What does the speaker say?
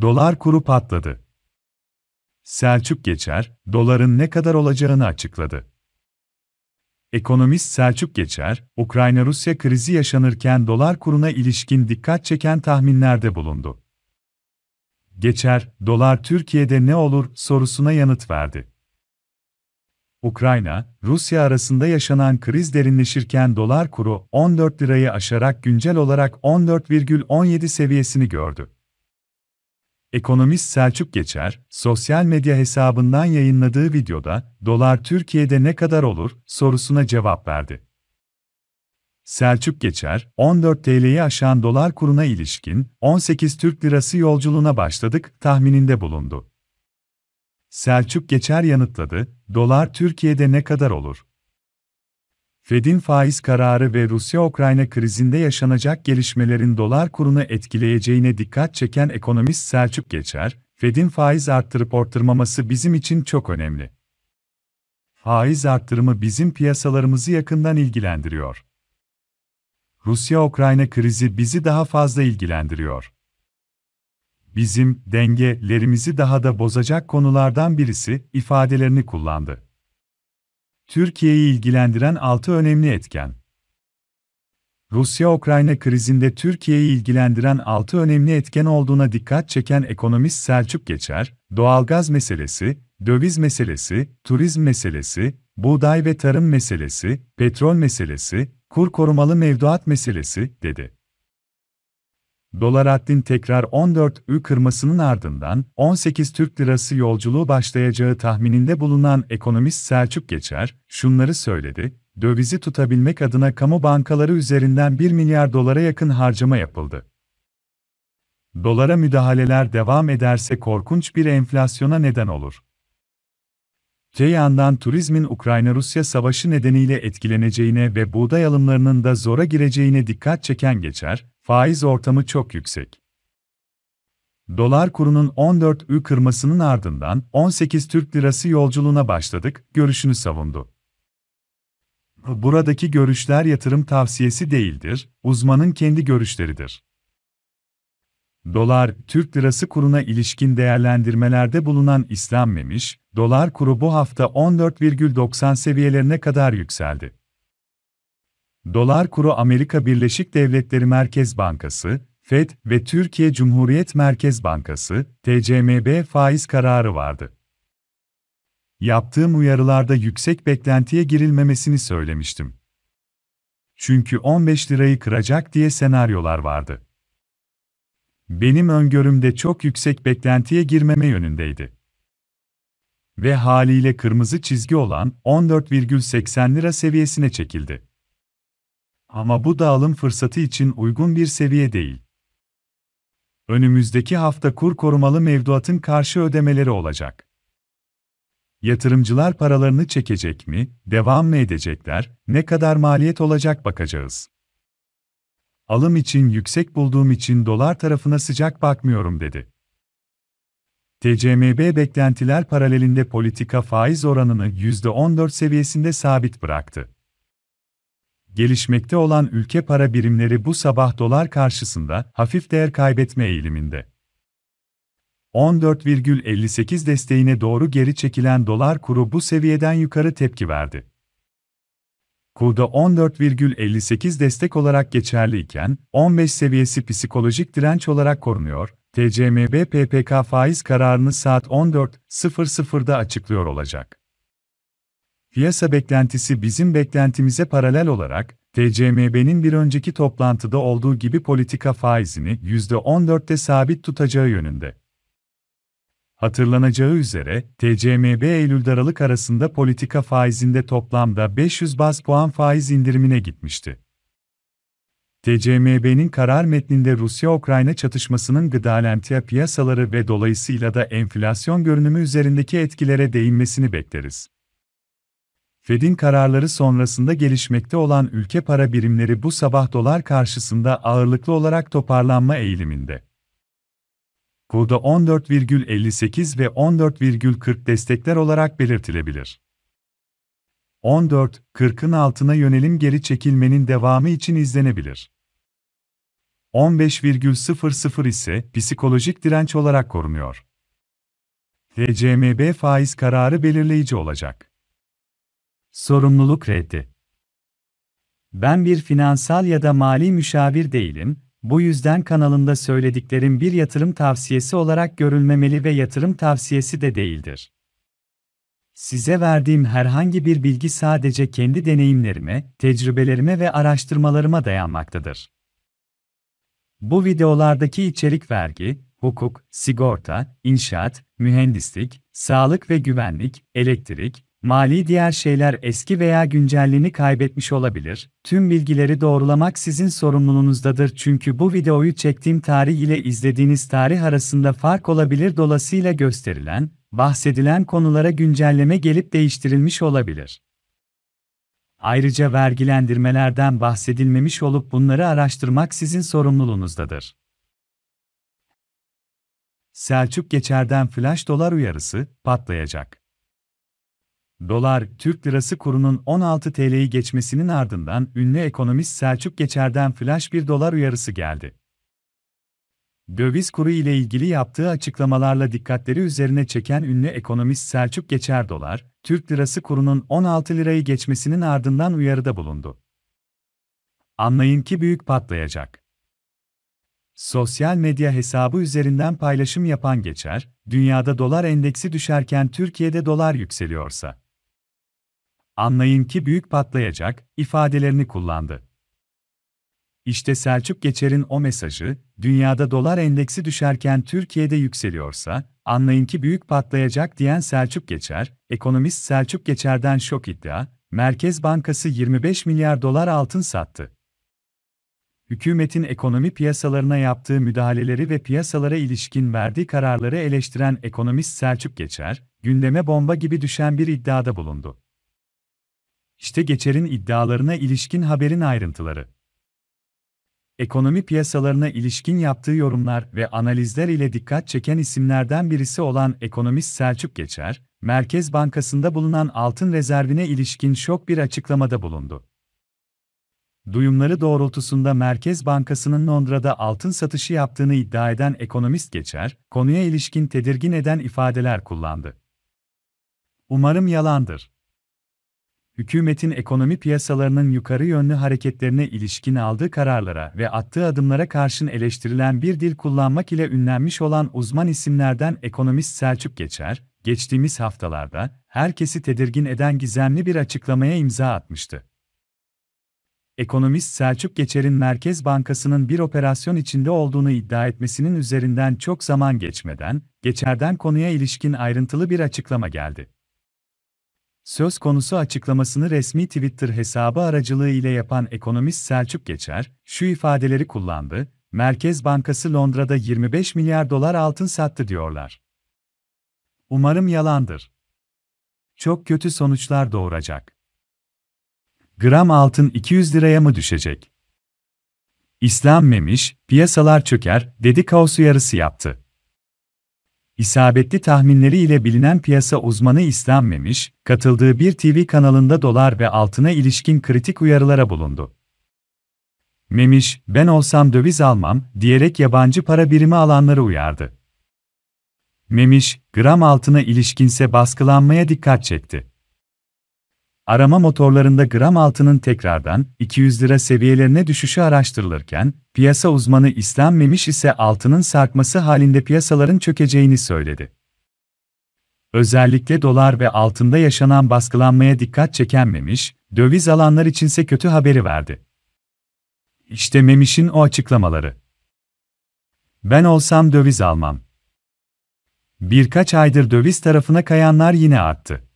Dolar kuru patladı. Selçuk Geçer, doların ne kadar olacağını açıkladı. Ekonomist Selçuk Geçer, Ukrayna-Rusya krizi yaşanırken dolar kuruna ilişkin dikkat çeken tahminlerde bulundu. Geçer, dolar Türkiye'de ne olur sorusuna yanıt verdi. Ukrayna, Rusya arasında yaşanan kriz derinleşirken dolar kuru 14 lirayı aşarak güncel olarak 14,17 seviyesini gördü. Ekonomist Selçuk Geçer, sosyal medya hesabından yayınladığı videoda, dolar Türkiye'de ne kadar olur sorusuna cevap verdi. Selçuk Geçer, 14 TL'yi aşan dolar kuruna ilişkin 18 Türk Lirası yolculuğuna başladık tahmininde bulundu. Selçuk Geçer yanıtladı, dolar Türkiye'de ne kadar olur? Fed'in faiz kararı ve Rusya-Ukrayna krizinde yaşanacak gelişmelerin dolar kurunu etkileyeceğine dikkat çeken ekonomist Selçuk Geçer, Fed'in faiz arttırıp orttırmaması bizim için çok önemli. Faiz arttırımı bizim piyasalarımızı yakından ilgilendiriyor. Rusya-Ukrayna krizi bizi daha fazla ilgilendiriyor. Bizim dengelerimizi daha da bozacak konulardan birisi ifadelerini kullandı. Türkiye'yi ilgilendiren 6 önemli etken. Rusya-Ukrayna krizinde Türkiye'yi ilgilendiren 6 önemli etken olduğuna dikkat çeken ekonomist Selçuk Geçer, doğalgaz meselesi, döviz meselesi, turizm meselesi, buğday ve tarım meselesi, petrol meselesi, kur korumalı mevduat meselesi dedi. Dolar Attin tekrar 14 ü kırmasının ardından 18 Türk Lirası yolculuğu başlayacağı tahmininde bulunan ekonomist Selçuk Geçer, şunları söyledi, dövizi tutabilmek adına kamu bankaları üzerinden 1 milyar dolara yakın harcama yapıldı. Dolara müdahaleler devam ederse korkunç bir enflasyona neden olur. Öte yandan turizmin Ukrayna-Rusya savaşı nedeniyle etkileneceğine ve buğday alımlarının da zora gireceğine dikkat çeken geçer, faiz ortamı çok yüksek. Dolar kurunun 14 ü kırmasının ardından 18 Türk Lirası yolculuğuna başladık, görüşünü savundu. Buradaki görüşler yatırım tavsiyesi değildir, uzmanın kendi görüşleridir. Dolar, Türk lirası kuruna ilişkin değerlendirmelerde bulunan istenmemiş, dolar kuru bu hafta 14,90 seviyelerine kadar yükseldi. Dolar kuru Amerika Birleşik Devletleri Merkez Bankası, FED ve Türkiye Cumhuriyet Merkez Bankası, TCMB faiz kararı vardı. Yaptığım uyarılarda yüksek beklentiye girilmemesini söylemiştim. Çünkü 15 lirayı kıracak diye senaryolar vardı. Benim öngörümde çok yüksek beklentiye girmeme yönündeydi. Ve haliyle kırmızı çizgi olan 14,80 lira seviyesine çekildi. Ama bu dağılım fırsatı için uygun bir seviye değil. Önümüzdeki hafta kur korumalı mevduatın karşı ödemeleri olacak. Yatırımcılar paralarını çekecek mi, devam mı edecekler, ne kadar maliyet olacak bakacağız alım için yüksek bulduğum için dolar tarafına sıcak bakmıyorum dedi. TCMB beklentiler paralelinde politika faiz oranını %14 seviyesinde sabit bıraktı. Gelişmekte olan ülke para birimleri bu sabah dolar karşısında hafif değer kaybetme eğiliminde. 14,58 desteğine doğru geri çekilen dolar kuru bu seviyeden yukarı tepki verdi kurda 14,58 destek olarak geçerliyken, 15 seviyesi psikolojik direnç olarak korunuyor, TCMB PPK faiz kararını saat 14.00'da açıklıyor olacak. Piyasa beklentisi bizim beklentimize paralel olarak, TCMB'nin bir önceki toplantıda olduğu gibi politika faizini %14'te sabit tutacağı yönünde. Hatırlanacağı üzere, TCMB eylül daralık arasında politika faizinde toplamda 500 baz puan faiz indirimine gitmişti. TCMB'nin karar metninde Rusya-Ukrayna çatışmasının gıdalentiya piyasaları ve dolayısıyla da enflasyon görünümü üzerindeki etkilere değinmesini bekleriz. Fed'in kararları sonrasında gelişmekte olan ülke para birimleri bu sabah dolar karşısında ağırlıklı olarak toparlanma eğiliminde. Kuda 14,58 ve 14,40 destekler olarak belirtilebilir. 14, altına yönelim geri çekilmenin devamı için izlenebilir. 15,00 ise psikolojik direnç olarak korunuyor. TCMB faiz kararı belirleyici olacak. Sorumluluk reddi. Ben bir finansal ya da mali müşavir değilim, bu yüzden kanalında söylediklerim bir yatırım tavsiyesi olarak görülmemeli ve yatırım tavsiyesi de değildir. Size verdiğim herhangi bir bilgi sadece kendi deneyimlerime, tecrübelerime ve araştırmalarıma dayanmaktadır. Bu videolardaki içerik vergi, hukuk, sigorta, inşaat, mühendislik, sağlık ve güvenlik, elektrik, Mali diğer şeyler eski veya güncelliğini kaybetmiş olabilir. Tüm bilgileri doğrulamak sizin sorumluluğunuzdadır çünkü bu videoyu çektiğim tarih ile izlediğiniz tarih arasında fark olabilir dolayısıyla gösterilen, bahsedilen konulara güncelleme gelip değiştirilmiş olabilir. Ayrıca vergilendirmelerden bahsedilmemiş olup bunları araştırmak sizin sorumluluğunuzdadır. Selçuk Geçer'den flash dolar uyarısı patlayacak. Dolar, Türk lirası kurunun 16 TL'yi geçmesinin ardından ünlü ekonomist Selçuk Geçer'den flash bir dolar uyarısı geldi. Döviz kuru ile ilgili yaptığı açıklamalarla dikkatleri üzerine çeken ünlü ekonomist Selçuk Geçer dolar, Türk lirası kurunun 16 lirayı geçmesinin ardından uyarıda bulundu. Anlayın ki büyük patlayacak. Sosyal medya hesabı üzerinden paylaşım yapan Geçer, dünyada dolar endeksi düşerken Türkiye'de dolar yükseliyorsa anlayın ki büyük patlayacak ifadelerini kullandı. İşte Selçuk Geçer'in o mesajı, dünyada dolar endeksi düşerken Türkiye'de yükseliyorsa, anlayın ki büyük patlayacak diyen Selçuk Geçer, ekonomist Selçuk Geçer'den şok iddia, Merkez Bankası 25 milyar dolar altın sattı. Hükümetin ekonomi piyasalarına yaptığı müdahaleleri ve piyasalara ilişkin verdiği kararları eleştiren ekonomist Selçuk Geçer, gündeme bomba gibi düşen bir iddiada bulundu. İşte geçerin iddialarına ilişkin haberin ayrıntıları. Ekonomi piyasalarına ilişkin yaptığı yorumlar ve analizler ile dikkat çeken isimlerden birisi olan ekonomist Selçuk Geçer, Merkez Bankası'nda bulunan altın rezervine ilişkin şok bir açıklamada bulundu. Duyumları doğrultusunda Merkez Bankası'nın Londra'da altın satışı yaptığını iddia eden ekonomist Geçer, konuya ilişkin tedirgin eden ifadeler kullandı. Umarım yalandır hükümetin ekonomi piyasalarının yukarı yönlü hareketlerine ilişkin aldığı kararlara ve attığı adımlara karşın eleştirilen bir dil kullanmak ile ünlenmiş olan uzman isimlerden ekonomist Selçuk Geçer, geçtiğimiz haftalarda herkesi tedirgin eden gizemli bir açıklamaya imza atmıştı. Ekonomist Selçuk Geçer'in Merkez Bankası'nın bir operasyon içinde olduğunu iddia etmesinin üzerinden çok zaman geçmeden, Geçer'den konuya ilişkin ayrıntılı bir açıklama geldi. Söz konusu açıklamasını resmi Twitter hesabı aracılığı ile yapan ekonomist Selçuk Geçer, şu ifadeleri kullandı, Merkez Bankası Londra'da 25 milyar dolar altın sattı diyorlar. Umarım yalandır. Çok kötü sonuçlar doğuracak. Gram altın 200 liraya mı düşecek? İslam memiş, piyasalar çöker, dedi kaosu yarısı yaptı. İsabetli tahminleriyle bilinen piyasa uzmanı İslam Memiş, katıldığı bir TV kanalında dolar ve altına ilişkin kritik uyarılara bulundu. Memiş, ben olsam döviz almam, diyerek yabancı para birimi alanları uyardı. Memiş, gram altına ilişkinse baskılanmaya dikkat çekti. Arama motorlarında gram altının tekrardan 200 lira seviyelerine düşüşü araştırılırken, piyasa uzmanı İslam Memiş ise altının sarkması halinde piyasaların çökeceğini söyledi. Özellikle dolar ve altında yaşanan baskılanmaya dikkat çeken Memiş, döviz alanlar içinse kötü haberi verdi. İşte Memiş'in o açıklamaları. Ben olsam döviz almam. Birkaç aydır döviz tarafına kayanlar yine arttı.